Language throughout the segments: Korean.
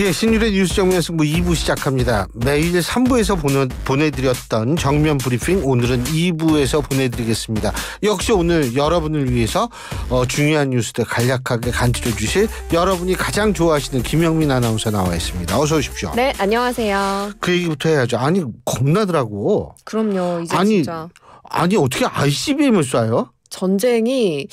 예, 신유의 뉴스 정면에서 2부 뭐 시작합니다. 매일 3부에서 보내, 보내드렸던 정면 브리핑 오늘은 2부에서 보내드리겠습니다. 역시 오늘 여러분을 위해서 어, 중요한 뉴스들 간략하게 간추려 주실 여러분이 가장 좋아하시는 김영민 아나운서 나와 있습니다. 어서 오십시오. 네, 안녕하세요. 그 얘기부터 해야죠. 아니 겁나더라고. 그럼요. 이제 아니, 진짜. 아니 어떻게 ICBM을 쏴요? 전쟁이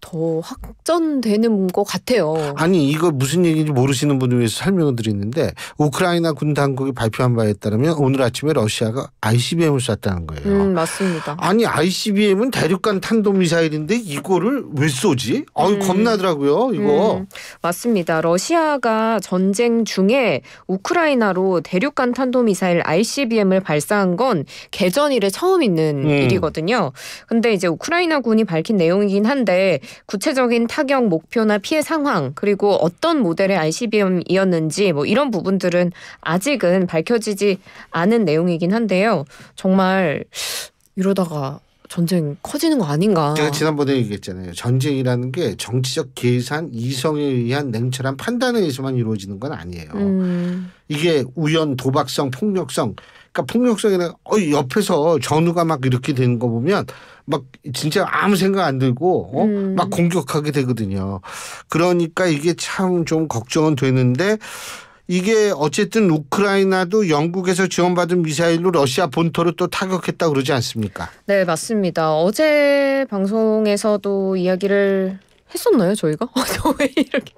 더 확전되는 것 같아요. 아니 이거 무슨 얘기인지 모르시는 분을 위해서 설명을 드리는데 우크라이나 군 당국이 발표한 바에 따르면 오늘 아침에 러시아가 ICBM을 쐈다는 거예요. 음, 맞습니다. 아니 ICBM은 대륙간 탄도미사일인데 이거를 왜 쏘지? 아유 음. 겁나더라고요 이거. 음, 맞습니다. 러시아가 전쟁 중에 우크라이나로 대륙간 탄도미사일 ICBM을 발사한 건 개전 이래 처음 있는 음. 일이거든요. 근데 이제 우크라이나 군이 밝힌 내용이긴 한데 구체적인 타격 목표나 피해 상황 그리고 어떤 모델의 ICBM이었는지 뭐 이런 부분들은 아직은 밝혀지지 않은 내용이긴 한데요. 정말 이러다가 전쟁 커지는 거 아닌가? 제가 지난번에 얘기했잖아요. 전쟁이라는 게 정치적 계산, 이성에 의한 냉철한 판단에 의해서만 이루어지는 건 아니에요. 음. 이게 우연, 도박성, 폭력성. 그러니까 폭력성에는 어 옆에서 전우가 막 이렇게 되는 거 보면 막 진짜 아무 생각 안 들고 어? 음. 막 공격하게 되거든요. 그러니까 이게 참 좀 걱정은 되는데 이게 어쨌든 우크라이나도 영국에서 지원받은 미사일로 러시아 본토를 또 타격했다 그러지 않습니까? 네, 맞습니다. 어제 방송에서도 이야기를 했었나요, 저희가? 왜 이렇게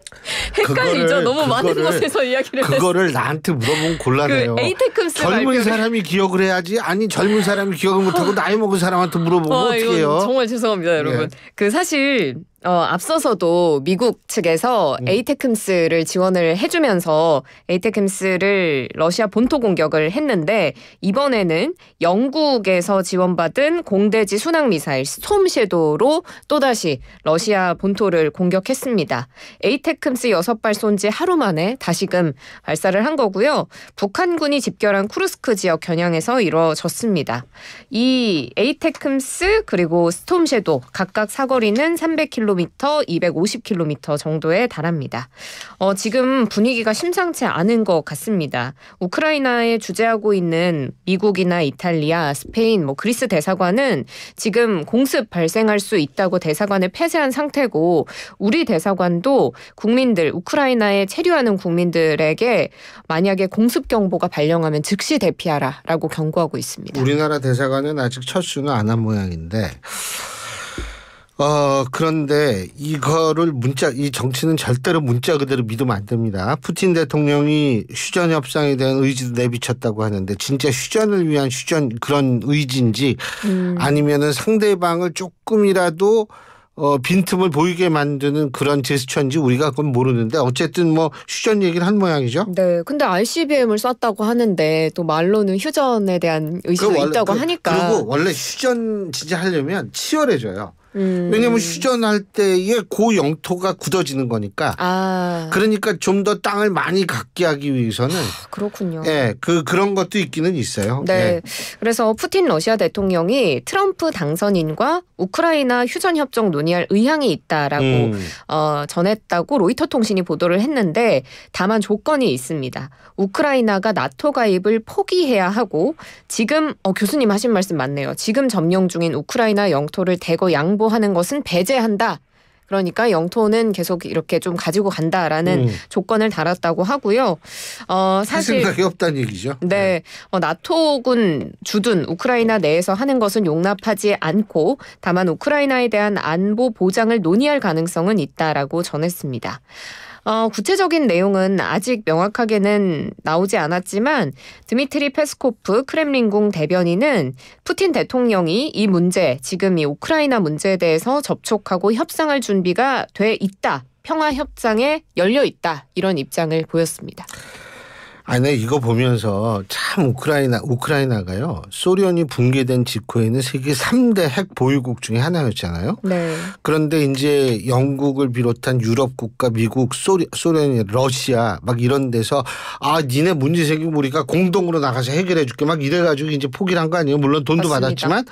헷갈리죠. 너무 많은 그거를, 곳에서 이야기를 그거를 했어요. 나한테 물어보면 곤란해요. 그 에이테크스 젊은 발표를. 사람이 기억을 해야지 아니 젊은 사람이 기억을 못하고 나이 먹은 사람한테 물어보면 어, 어떻게 해요? 정말 죄송합니다 예. 여러분. 예. 그 사실 어, 앞서서도 미국 측에서 음. 에이테크스를 지원을 해주면서 에이테크스를 러시아 본토 공격을 했는데 이번에는 영국에서 지원받은 공대지 순항 미사일 스톰 도로 또다시 러시아 본토를 공격했습니다. 에이테 시큼시 여섯 발쏜지 하루 만에 다시금 발사를 한 거고요. 북한군이 집결한 쿠르스크 지역 겨냥해서 이뤄졌습니다. 이 에이테큼스 그리고 스톰쉐도 각각 사거리는 300km, 250km 정도에 달합니다. 어, 지금 분위기가 심상치 않은 것 같습니다. 우크라이나에 주재하고 있는 미국이나 이탈리아, 스페인, 뭐 그리스 대사관은 지금 공습 발생할 수 있다고 대사관을 폐쇄한 상태고 우리 대사관도 국 국민들 우크라이나에 체류하는 국민들에게 만약에 공습 경보가 발령하면 즉시 대피하라라고 경고하고 있습니다. 우리나라 대사관은 아직 철수는 안 한 모양인데 어, 그런데 이거를 문자, 이 정치는 절대로 문자 그대로 믿으면 안 됩니다. 푸틴 대통령이 휴전 협상에 대한 의지도 내비쳤다고 하는데 진짜 휴전을 위한 휴전 그런 의지인지 음. 아니면은 상대방을 조금이라도 어, 빈틈을 보이게 만드는 그런 제스처인지 우리가 그건 모르는데 어쨌든 뭐 휴전 얘기를 한 모양이죠. 네. 근데 ICBM을 쐈다고 하는데 또 말로는 휴전에 대한 의심이 그 있다고 그, 하니까. 그리고 원래 휴전 진짜 하려면 치열해져요. 음. 왜냐하면 휴전할 때에 고 영토가 굳어지는 거니까. 아. 그러니까 좀 더 땅을 많이 갖게 하기 위해서는. 아, 그렇군요. 예, 그 그런 것도 있기는 있어요. 네. 예. 그래서 푸틴 러시아 대통령이 트럼프 당선인과 우크라이나 휴전 협정 논의할 의향이 있다라고 음. 어, 전했다고 로이터 통신이 보도를 했는데 다만 조건이 있습니다. 우크라이나가 나토 가입을 포기해야 하고 지금 어, 교수님 하신 말씀 맞네요. 지금 점령 중인 우크라이나 영토를 대거 양 양보하는 것은 배제한다. 그러니까 영토는 계속 이렇게 좀 가지고 간다라는 음. 조건을 달았다고 하고요. 어, 사실 생각이 없다는 얘기죠. 네, 네. 어, 나토군 주둔 우크라이나 내에서 하는 것은 용납하지 않고 다만 우크라이나에 대한 안보 보장을 논의할 가능성은 있다라고 전했습니다. 어, 구체적인 내용은 아직 명확하게는 나오지 않았지만 드미트리 페스코프 크렘린궁 대변인은 푸틴 대통령이 이 문제, 지금 이 우크라이나 문제에 대해서 접촉하고 협상할 준비가 돼 있다. 평화 협상에 열려 있다. 이런 입장을 보였습니다. 아니 네, 이거 보면서 참 우크라이나 우크라이나가요 소련이 붕괴된 직후에는 세계 3대 핵 보유국 중에 하나였잖아요. 네. 그런데 이제 영국을 비롯한 유럽 국가, 미국, 소리, 소련, 러시아 막 이런 데서 아 니네 문제 생기면 우리가 공동으로 나가서 해결해줄게 막 이래가지고 이제 포기한 거 아니에요? 물론 돈도 맞습니다. 받았지만.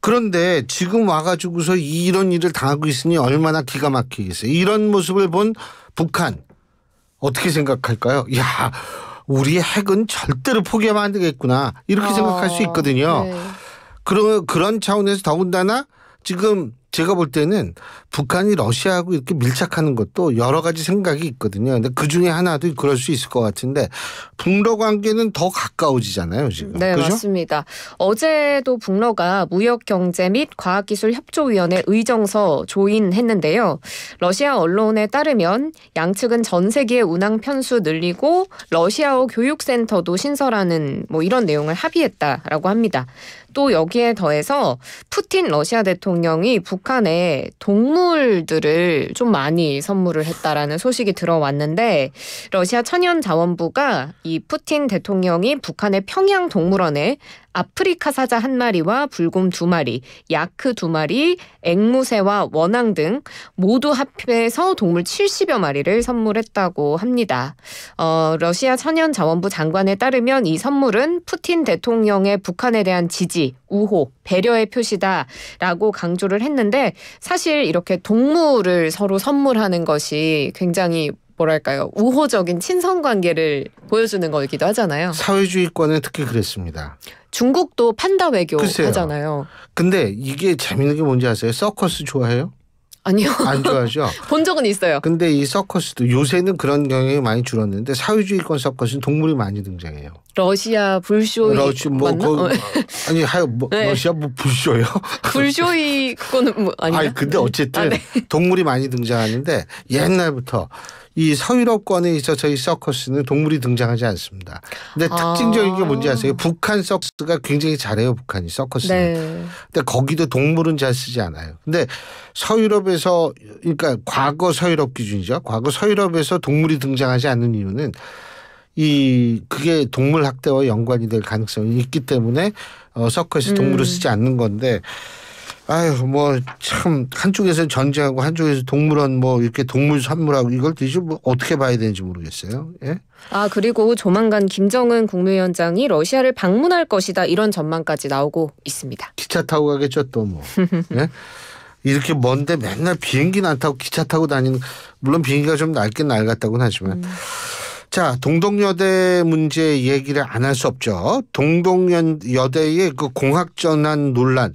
그런데 지금 와가지고서 이런 일을 당하고 있으니 얼마나 기가 막히겠어요. 이런 모습을 본 북한 어떻게 생각할까요? 야 우리 핵은 절대로 포기하면 안 되겠구나 이렇게 아, 생각할 수 아, 있거든요. 네. 그런 그런 차원에서 더군다나 지금 제가 볼 때는 북한이 러시아하고 이렇게 밀착하는 것도 여러 가지 생각이 있거든요. 근데 그 중에 하나도 그럴 수 있을 것 같은데 북러 관계는 더 가까워지잖아요, 지금. 네, 그죠? 맞습니다. 어제도 북러가 무역 경제 및 과학기술 협조위원회 의정서 조인했는데요. 러시아 언론에 따르면 양측은 전 세계 운항 편수 늘리고 러시아어 교육센터도 신설하는 뭐 이런 내용을 합의했다라고 합니다. 또 여기에 더해서 푸틴 러시아 대통령이 북 북한에 동물들을 좀 많이 선물을 했다라는 소식이 들어왔는데 러시아 천연자원부가 이 푸틴 대통령이 북한의 평양 동물원에 아프리카 사자 한 마리와 불곰 두 마리, 야크 두 마리, 앵무새와 원앙 등 모두 합해서 동물 70여 마리를 선물했다고 합니다. 어, 러시아 천연자원부 장관에 따르면 이 선물은 푸틴 대통령의 북한에 대한 지지, 우호, 배려의 표시다라고 강조를 했는데 사실 이렇게 동물을 서로 선물하는 것이 굉장히 뭐랄까요 우호적인 친선 관계를 보여주는 거이기도 하잖아요. 사회주의권은 특히 그랬습니다. 중국도 판다 외교 글쎄요. 하잖아요. 근데 이게 재밌는 게 뭔지 아세요? 서커스 좋아해요? 아니요. 안 좋아하죠. 본 적은 있어요. 근데 이 서커스도 요새는 그런 경향이 많이 줄었는데 사회주의권 서커스는 동물이 많이 등장해요. 러시아 불쇼이 러시 뭐 거, 어. 아니 하여 뭐, 네. 러시아 뭐 불쇼요? 불쇼이 그거는 뭐 아니야? 아니 근데 어쨌든 아, 네. 동물이 많이 등장하는데 옛날부터 이 서유럽권에 있어서 의 서커스는 동물이 등장하지 않습니다. 근데 아. 특징적인 게 뭔지 아세요? 북한 서커스가 굉장히 잘해요. 북한이 서커스는. 네. 근데 거기도 동물은 잘 쓰지 않아요. 근데 서유럽에서 그러니까 과거 서유럽 기준이죠. 과거 서유럽에서 동물이 등장하지 않는 이유는 이 그게 동물 학대와 연관이 될 가능성이 있기 때문에 어 서커스 동물을 음. 쓰지 않는 건데 아유 뭐 참 한쪽에서 전쟁하고 한쪽에서 동물원 뭐 이렇게 동물 선물하고 이걸 도대체 뭐 어떻게 봐야 되는지 모르겠어요. 예? 아 그리고 조만간 김정은 국무위원장이 러시아를 방문할 것이다 이런 전망까지 나오고 있습니다. 기차 타고 가겠죠 또 뭐. 예? 이렇게 먼데 맨날 비행기는 안 타고 기차 타고 다니는 물론 비행기가 좀 낡긴 낡았다고는 하지만 음. 자 동덕여대 문제 얘기를 안 할 수 없죠. 동덕여대의 그 공학 전환 논란.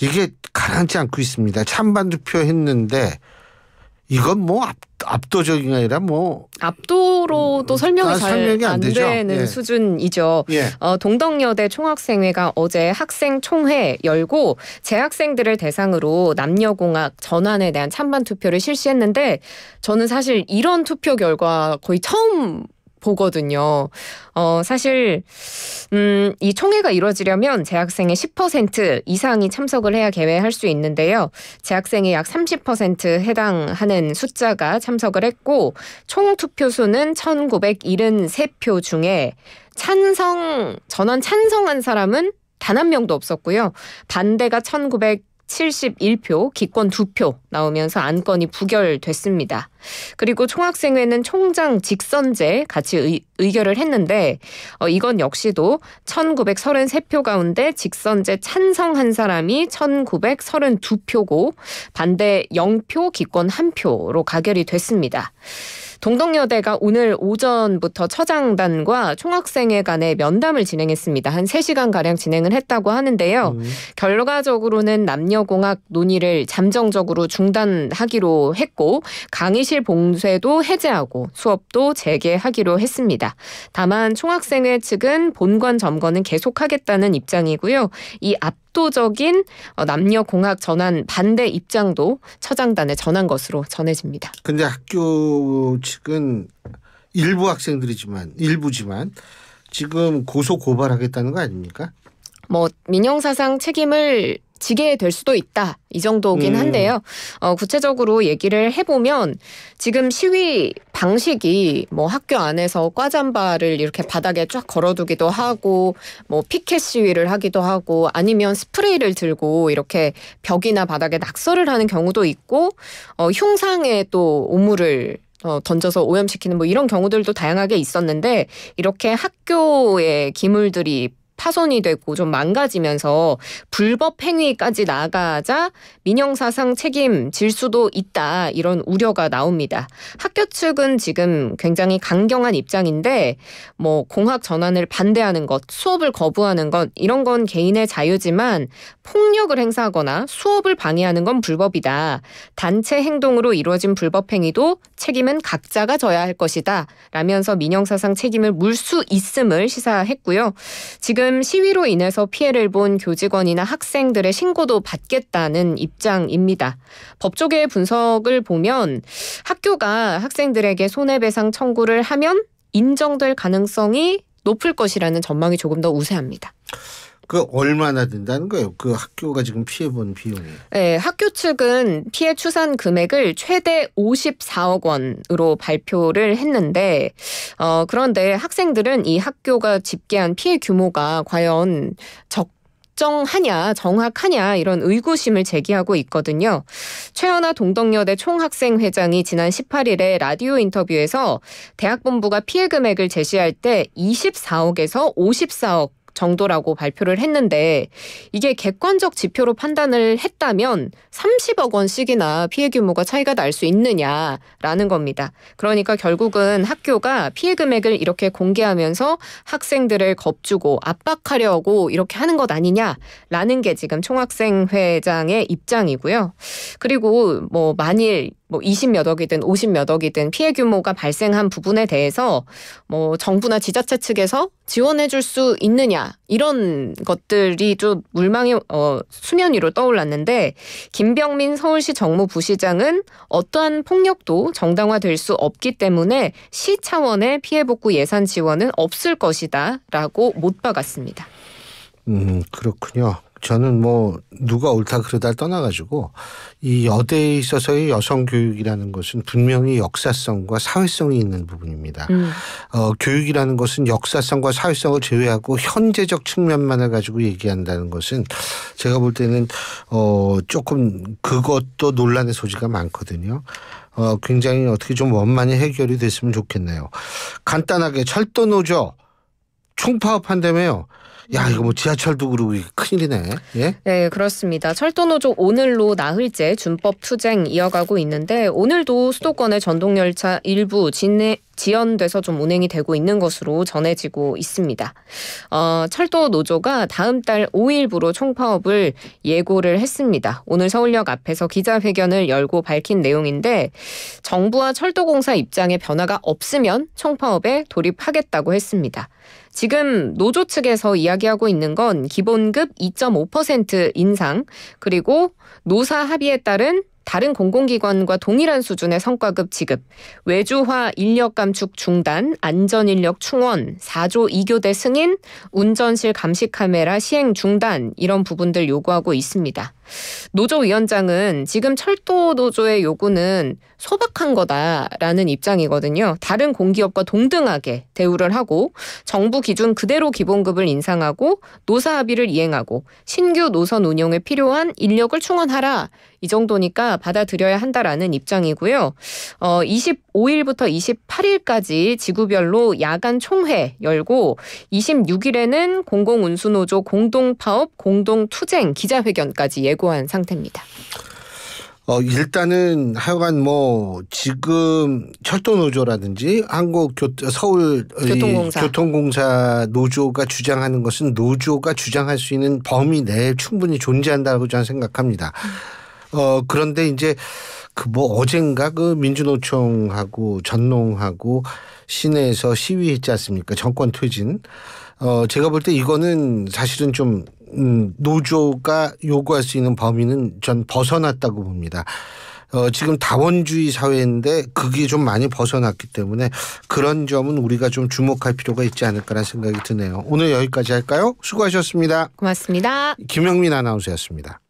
이게 가라앉지 않고 있습니다. 찬반 투표했는데 이건 뭐 압, 압도적인 게 아니라 뭐 압도로도 음, 설명이 아, 잘안 안 되는 예. 수준이죠. 예. 어, 동덕여대 총학생회가 어제 학생 총회 열고 재학생들을 대상으로 남녀공학 전환에 대한 찬반 투표를 실시했는데 저는 사실 이런 투표 결과 거의 처음 보거든요. 어, 사실, 음, 이 총회가 이뤄지려면 재학생의 10% 이상이 참석을 해야 개회할 수 있는데요. 재학생의 약 30% 해당하는 숫자가 참석을 했고, 총 투표수는 1973표 중에 찬성, 전원 찬성한 사람은 단 한 명도 없었고요. 반대가 1900 71표, 기권 2표 나오면서 안건이 부결됐습니다. 그리고 총학생회는 총장 직선제 같이 의, 의 결을 했는데 어, 이건 역시도 1933표 가운데 직선제 찬성한 사람이 1932표고 반대 0표, 기권 1표로 가결이 됐습니다. 동덕여대가 오늘 오전부터 처장단과 총학생회 간의 면담을 진행했습니다. 한 3시간가량 진행을 했다고 하는데요. 음. 결과적으로는 남녀공학 논의를 잠정적으로 중단하기로 했고 강의실 봉쇄도 해제하고 수업도 재개하기로 했습니다. 다만 총학생회 측은 본관 점거는 계속하겠다는 입장이고요. 이앞 압도적인 어, 남녀 공학 전환 반대 입장도 처장단에 전한 것으로 전해집니다. 근데 학교 측은 일부 학생들이지만 일부지만 지금 고소 고발하겠다는 거 아닙니까? 뭐 민영사상 책임을 지게 될 수도 있다. 이 정도긴 음. 한데요. 어, 구체적으로 얘기를 해보면 지금 시위 방식이 뭐 학교 안에서 과잠바를 이렇게 바닥에 쫙 걸어두기도 하고 뭐 피켓 시위를 하기도 하고 아니면 스프레이를 들고 이렇게 벽이나 바닥에 낙서를 하는 경우도 있고 어, 흉상에 또 오물을 어, 던져서 오염시키는 뭐 이런 경우들도 다양하게 있었는데 이렇게 학교의 기물들이 파손이 되고 좀 망가지면서 불법 행위까지 나가자 민영사상 책임질 수도 있다 이런 우려가 나옵니다. 학교 측은 지금 굉장히 강경한 입장인데 뭐 공학 전환을 반대하는 것, 수업을 거부하는 것 이런 건 개인의 자유지만 폭력을 행사하거나 수업을 방해하는 건 불법이다. 단체 행동으로 이루어진 불법 행위도 책임은 각자가 져야 할 것이다. 라면서 민영사상 책임을 물 수 있음을 시사했고요. 지금 지금 시위로 인해서 피해를 본 교직원이나 학생들의 신고도 받겠다는 입장입니다. 법조계의 분석을 보면 학교가 학생들에게 손해배상 청구를 하면 인정될 가능성이 높을 것이라는 전망이 조금 더 우세합니다. 그 얼마나 된다는 거예요? 그 학교가 지금 피해본 비용이. 네, 학교 측은 피해 추산 금액을 최대 54억 원으로 발표를 했는데, 어, 그런데 학생들은 이 학교가 집계한 피해 규모가 과연 적 정하냐, 정확하냐 이런 의구심을 제기하고 있거든요. 최연아 동덕여대 총학생 회장이 지난 18일에 라디오 인터뷰에서 대학 본부가 피해 금액을 제시할 때 24억에서 54억 정도라고 발표를 했는데 이게 객관적 지표로 판단을 했다면 30억 원씩이나 피해 규모가 차이가 날 수 있느냐라는 겁니다. 그러니까 결국은 학교가 피해 금액을 이렇게 공개하면서 학생들을 겁주고 압박하려고 이렇게 하는 것 아니냐라는 게 지금 총학생회장의 입장이고요. 그리고 뭐 만일 뭐 20몇 억이든 50몇 억이든 피해 규모가 발생한 부분에 대해서 뭐 정부나 지자체 측에서 지원해 줄 수 있느냐 이런 것들이 좀물망이 어, 수면 위로 떠올랐는데 김병민 서울시 정무부시장은 어떠한 폭력도 정당화될 수 없기 때문에 시 차원의 피해 복구 예산 지원은 없을 것이다라고 못 박았습니다. 음 그렇군요. 저는 뭐 누가 옳다 그러다 떠나가지고 이 여대에 있어서의 여성 교육이라는 것은 분명히 역사성과 사회성이 있는 부분입니다. 음. 어, 교육이라는 것은 역사성과 사회성을 제외하고 현재적 측면만을 가지고 얘기한다는 것은 제가 볼 때는 어, 조금 그것도 논란의 소지가 많거든요. 어, 굉장히 어떻게 좀 원만히 해결이 됐으면 좋겠네요. 간단하게 철도 노조 총파업한다며요. 야 이거 뭐 지하철도 그러고 큰일이네. 예? 네 그렇습니다. 철도노조 오늘로 나흘째 준법 투쟁 이어가고 있는데 오늘도 수도권의 전동열차 일부 진해, 지연돼서 좀 운행이 되고 있는 것으로 전해지고 있습니다. 어, 철도 노조가 다음 달 5일부로 총파업을 예고를 했습니다. 오늘 서울역 앞에서 기자회견을 열고 밝힌 내용인데 정부와 철도공사 입장에 변화가 없으면 총파업에 돌입하겠다고 했습니다. 지금 노조 측에서 이야기하고 있는 건 기본급 2.5% 인상 그리고 노사 합의에 따른 다른 공공기관과 동일한 수준의 성과급 지급, 외주화 인력 감축 중단, 안전 인력 충원, 4조 2교대 승인, 운전실 감시 카메라 시행 중단 이런 부분들 요구하고 있습니다. 노조위원장은 지금 철도 노조의 요구는 소박한 거다라는 입장이거든요. 다른 공기업과 동등하게 대우를 하고 정부 기준 그대로 기본급을 인상하고 노사 합의를 이행하고 신규 노선 운영에 필요한 인력을 충원하라. 이 정도니까 받아들여야 한다라는 입장이고요. 어, 25일부터 28일까지 지구별로 야간 총회 열고 26일에는 공공운수노조 공동파업, 공동투쟁 기자회견까지 예고 예고한 상태입니다. 어, 일단은 하여간 뭐 지금 철도노조라든지 한국 교, 서울 교통공사. 교통공사 노조가 주장하는 것은 노조가 주장할 수 있는 범위 내에 충분히 존재한다고 저는 생각합니다. 어, 그런데 이제 그 뭐 어젠가 그 민주노총하고 전농하고 시내에서 시위했지 않습니까? 정권 퇴진. 어, 제가 볼 때 이거는 사실은 좀 음, 노조가 요구할 수 있는 범위는 전 벗어났다고 봅니다. 어, 지금 다원주의 사회인데 그게 좀 많이 벗어났기 때문에 그런 점은 우리가 좀 주목할 필요가 있지 않을까라는 생각이 드네요. 오늘 여기까지 할까요? 수고하셨습니다. 고맙습니다. 김영민 아나운서였습니다.